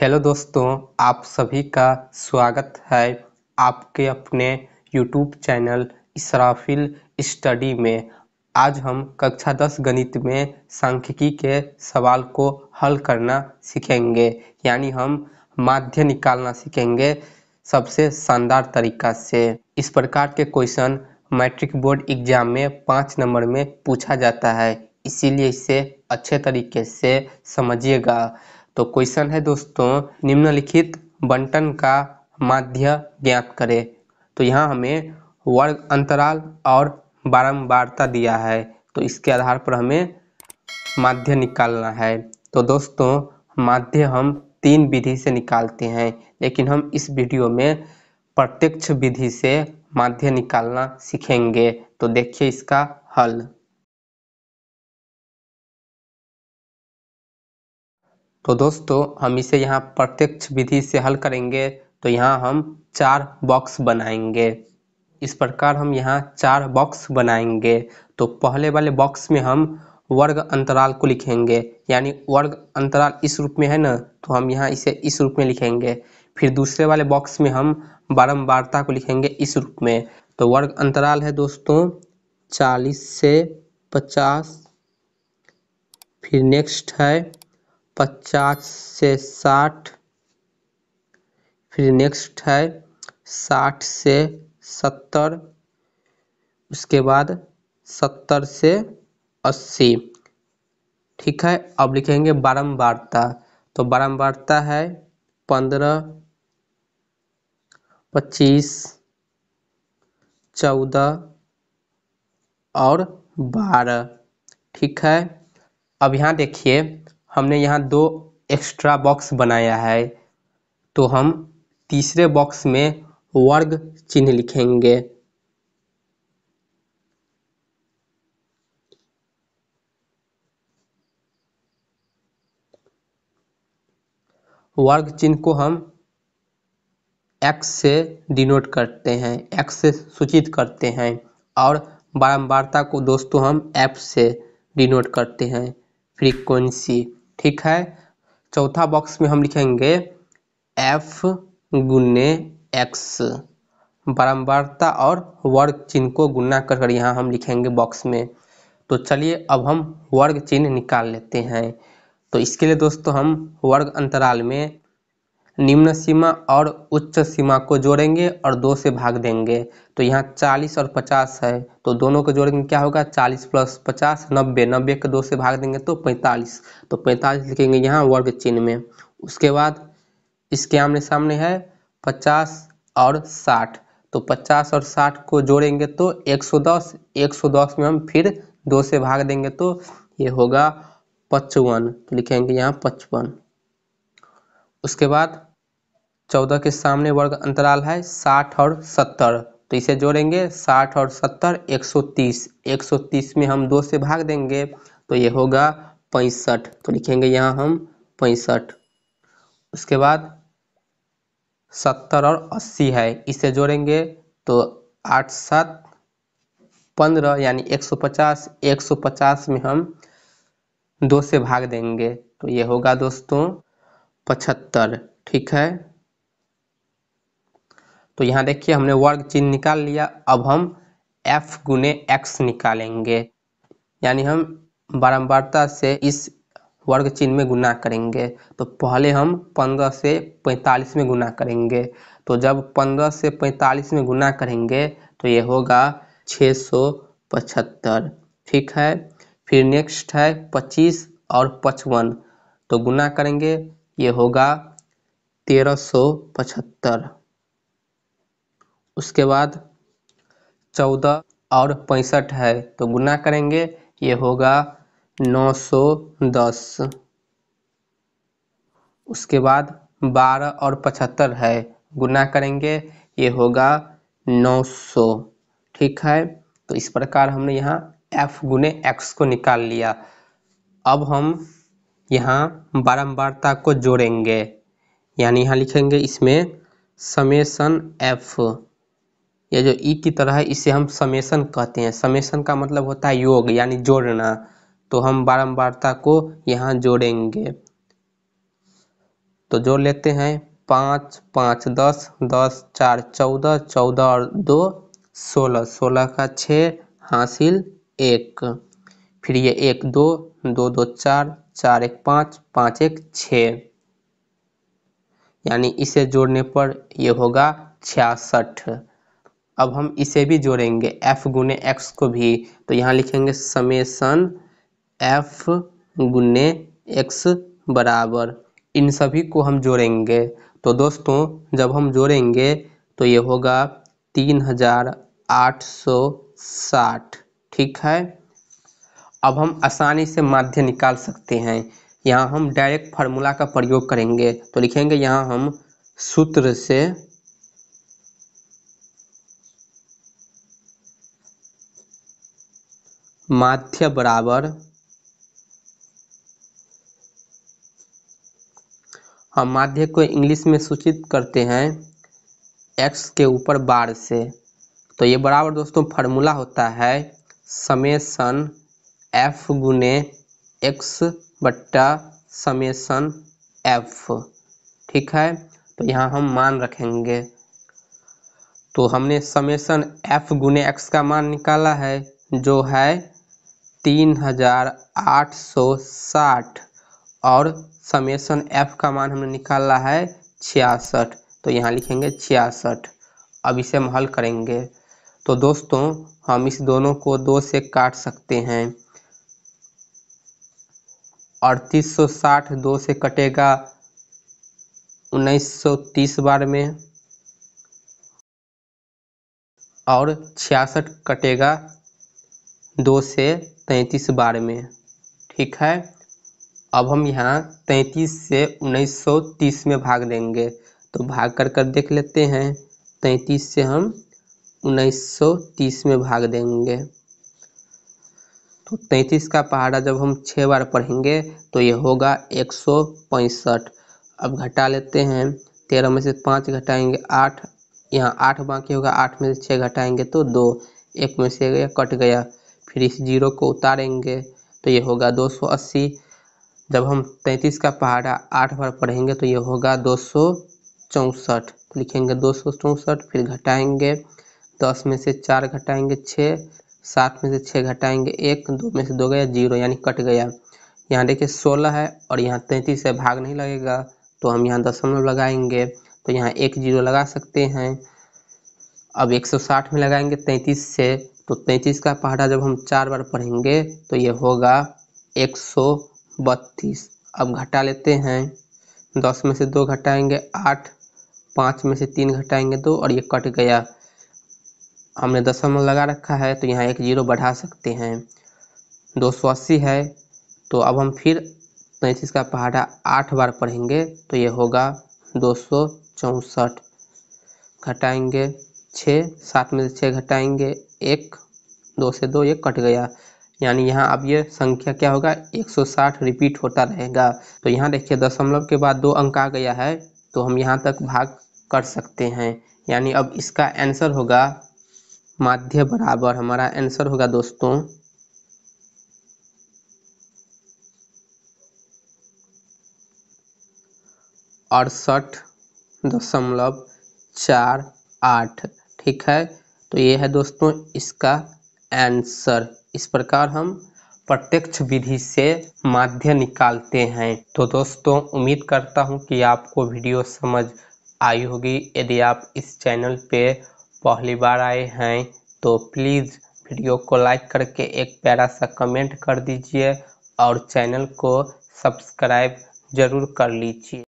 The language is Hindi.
हेलो दोस्तों आप सभी का स्वागत है आपके अपने यूट्यूब चैनल इसराफिल स्टडी में आज हम कक्षा दस गणित में सांख्यिकी के सवाल को हल करना सीखेंगे यानी हम माध्य निकालना सीखेंगे सबसे शानदार तरीका से इस प्रकार के क्वेश्चन मैट्रिक बोर्ड एग्जाम में पाँच नंबर में पूछा जाता है इसीलिए इसे अच्छे तरीके से समझिएगा तो क्वेश्चन है दोस्तों निम्नलिखित बंटन का माध्य ज्ञात करें तो यहाँ हमें वर्ग अंतराल और बारंबारता दिया है तो इसके आधार पर हमें माध्य निकालना है तो दोस्तों माध्य हम तीन विधि से निकालते हैं लेकिन हम इस वीडियो में प्रत्यक्ष विधि से माध्य निकालना सीखेंगे तो देखिए इसका हल तो दोस्तों हम इसे यहाँ प्रत्यक्ष विधि से हल करेंगे तो यहाँ हम चार बॉक्स बनाएंगे इस प्रकार हम यहाँ चार बॉक्स बनाएंगे तो पहले वाले बॉक्स में हम वर्ग अंतराल को लिखेंगे यानी वर्ग अंतराल इस रूप में है ना तो हम यहाँ इसे इस रूप में लिखेंगे फिर दूसरे वाले बॉक्स में हम बारंबारता को लिखेंगे इस रूप में तो वर्ग अंतराल है दोस्तों चालीस से पचास फिर नेक्स्ट है पचास से साठ फिर नेक्स्ट है साठ से सत्तर उसके बाद सत्तर से अस्सी ठीक है अब लिखेंगे बारम्बारता तो बारम्बारता है पंद्रह पच्चीस चौदह और बारह ठीक है अब यहाँ देखिए हमने यहाँ दो एक्स्ट्रा बॉक्स बनाया है तो हम तीसरे बॉक्स में वर्ग चिन्ह लिखेंगे वर्ग चिन्ह को हम एक्स से डिनोट करते हैं एक्स से सूचित करते हैं और बारंबारता को दोस्तों हम f से डिनोट करते हैं फ्रीक्वेंसी ठीक है चौथा बॉक्स में हम लिखेंगे एफ गुने एक्स बारम्बारता और वर्ग चिन्ह को गुना कर कर यहाँ हम लिखेंगे बॉक्स में तो चलिए अब हम वर्ग चिन्ह निकाल लेते हैं तो इसके लिए दोस्तों हम वर्ग अंतराल में निम्न सीमा और उच्च सीमा को जोड़ेंगे और दो से भाग देंगे तो यहाँ चालीस और पचास है तो दोनों को जोड़ेंगे क्या होगा चालीस प्लस पचास नब्बे नब्बे के दो से भाग देंगे तो पैंतालीस तो पैंतालीस लिखेंगे यहाँ वर्ग चिन्ह में उसके बाद इसके आमने सामने है पचास और साठ तो पचास और साठ को जोड़ेंगे तो एक सौ दस एक सौ दस में हम फिर दो से भाग देंगे तो ये होगा पचपन तो लिखेंगे यहाँ पचपन उसके बाद चौदह के सामने वर्ग अंतराल है साठ और सत्तर तो इसे जोड़ेंगे साठ और सत्तर एक सौ तीस एक सौ तीस में हम दो से भाग देंगे तो ये होगा पैंसठ तो लिखेंगे यहाँ हम पैंसठ उसके बाद सत्तर और अस्सी है इसे जोड़ेंगे तो आठ सात पंद्रह यानी एक सौ पचास एक सौ पचास में हम दो से भाग देंगे तो ये होगा दोस्तों पचहत्तर ठीक है तो यहाँ देखिए हमने वर्ग चिन्ह निकाल लिया अब हम एफ गुने एक्स निकालेंगे यानी हम बारंबारता से इस वर्ग चिन्ह में गुना करेंगे तो पहले हम 15 से 45 में गुना करेंगे तो जब 15 से 45 में गुना करेंगे तो ये होगा 675 ठीक है फिर नेक्स्ट है 25 और पचपन तो गुना करेंगे ये होगा तेरह सौ पचहत्तर उसके बाद चौदह और पैंसठ है तो गुना करेंगे ये होगा नौ सौ दस उसके बाद बारह और पचहत्तर है गुना करेंगे ये होगा नौ सौ ठीक है तो इस प्रकार हमने यहाँ एफ गुने एक्स को निकाल लिया अब हम यहाँ बारंबारता को जोड़ेंगे यानी यहाँ लिखेंगे इसमें समेसन एफ ये जो ई की तरह है इसे हम समेसन कहते हैं समेसन का मतलब होता है योग यानी जोड़ना तो हम बारंबारता को यहाँ जोड़ेंगे तो जोड़ लेते हैं पाँच पाँच दस दस चार चौदह चौदह और दो सोलह सोलह का छः हासिल एक फिर ये एक दो दो दो चार चार एक पाँच पाँच एक छः यानी इसे जोड़ने पर यह होगा छियासठ अब हम इसे भी जोड़ेंगे f गुने एक्स को भी तो यहाँ लिखेंगे समेसन f गुने एक्स बराबर इन सभी को हम जोड़ेंगे तो दोस्तों जब हम जोड़ेंगे तो ये होगा तीन हजार आठ सौ साठ ठीक है अब हम आसानी से माध्य निकाल सकते हैं यहाँ हम डायरेक्ट फार्मूला का प्रयोग करेंगे तो लिखेंगे यहाँ हम सूत्र से माध्य बराबर हम माध्य को इंग्लिश में सूचित करते हैं एक्स के ऊपर बार से तो ये बराबर दोस्तों फार्मूला होता है समेसन एफ गुने एक्स बट्टा समेसन एफ ठीक है तो यहाँ हम मान रखेंगे तो हमने समेसन एफ गुने एक्स का मान निकाला है जो है तीन हजार आठ सौ साठ और समेसन एफ का मान हमने निकाला है छियासठ तो यहाँ लिखेंगे छियासठ अब इसे हम हल करेंगे तो दोस्तों हम इस दोनों को दो से काट सकते हैं अड़तीस सौ साठ दो से कटेगा उन्नीस सौ तीस बार में और छियासठ कटेगा दो से तैंतीस बार में ठीक है अब हम यहाँ तैंतीस से उन्नीस सौ तीस में भाग देंगे तो भाग कर कर देख लेते हैं तैंतीस से हम उन्नीस सौ तीस में भाग देंगे तो तैंतीस का पहाड़ा जब हम छः बार पढ़ेंगे तो ये होगा एक सौ पैंसठ अब घटा लेते हैं तेरह में से पाँच घटाएंगे आठ यहाँ आठ बाकी होगा आठ में से छः घटाएंगे तो दो एक में से गया कट गया फिर इस जीरो को उतारेंगे तो ये होगा दो सौ अस्सी जब हम तैंतीस का पहाड़ा आठ बार पढ़ेंगे तो ये होगा दो सौ चौंसठ तो लिखेंगे दो सौ चौंसठ फिर घटाएंगे दस में से चार घटाएंगे छः सात में से छः घटाएंगे एक दो में से दो गया जीरो यानी कट गया यहाँ देखिए सोलह है और यहाँ तैंतीस है भाग नहीं लगेगा तो हम यहाँ दशमलव लगाएंगे तो यहाँ एक जीरो लगा सकते हैं अब एक सौ साठ में लगाएंगे तैंतीस से तो तैंतीस का पहाड़ा जब हम चार बार पढ़ेंगे तो ये होगा बत्तीस अब घटा लेते हैं दस में से दो घटाएंगे आठ पाँच में से तीन घटाएंगे दो और ये कट गया हमने दशमलव लगा रखा है तो यहाँ एक जीरो बढ़ा सकते हैं दो सौ अस्सी है तो अब हम फिर पैंतीस का पहाड़ा आठ बार पढ़ेंगे तो ये होगा दो सौ चौंसठ घटाएंगे छः सात में से छः घटाएंगे एक दो से दो ये कट गया यानी यहाँ अब ये संख्या क्या होगा एक सौ साठ रिपीट होता रहेगा तो यहाँ देखिए दशमलव के बाद दो अंक आ गया है तो हम यहाँ तक भाग कर सकते हैं यानी अब इसका आंसर होगा माध्य बराबर हमारा आंसर होगा दोस्तों अड़सठ दशमलव चार आठ ठीक है तो ये है दोस्तों इसका आंसर इस प्रकार हम प्रत्यक्ष विधि से माध्य निकालते हैं तो दोस्तों उम्मीद करता हूँ कि आपको वीडियो समझ आई होगी यदि आप इस चैनल पे पहली बार आए हैं तो प्लीज़ वीडियो को लाइक करके एक प्यारा सा कमेंट कर दीजिए और चैनल को सब्सक्राइब ज़रूर कर लीजिए